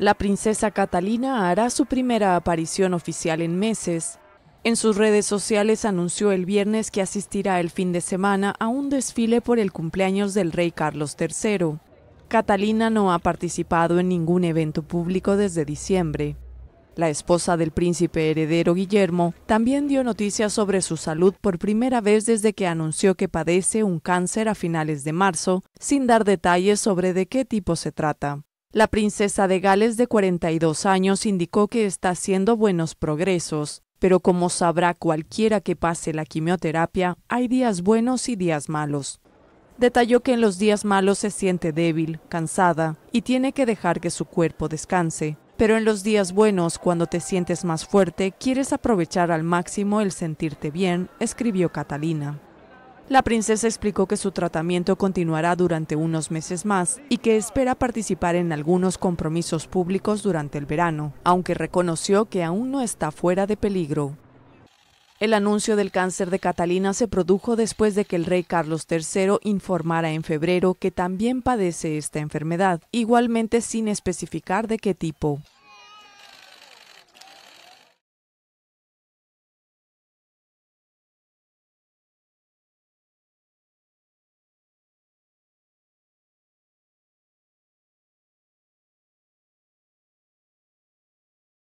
la princesa Catalina hará su primera aparición oficial en meses. En sus redes sociales anunció el viernes que asistirá el fin de semana a un desfile por el cumpleaños del rey Carlos III. Catalina no ha participado en ningún evento público desde diciembre. La esposa del príncipe heredero Guillermo también dio noticias sobre su salud por primera vez desde que anunció que padece un cáncer a finales de marzo, sin dar detalles sobre de qué tipo se trata. La princesa de Gales de 42 años indicó que está haciendo buenos progresos, pero como sabrá cualquiera que pase la quimioterapia, hay días buenos y días malos. Detalló que en los días malos se siente débil, cansada y tiene que dejar que su cuerpo descanse. Pero en los días buenos, cuando te sientes más fuerte, quieres aprovechar al máximo el sentirte bien, escribió Catalina. La princesa explicó que su tratamiento continuará durante unos meses más y que espera participar en algunos compromisos públicos durante el verano, aunque reconoció que aún no está fuera de peligro. El anuncio del cáncer de Catalina se produjo después de que el rey Carlos III informara en febrero que también padece esta enfermedad, igualmente sin especificar de qué tipo.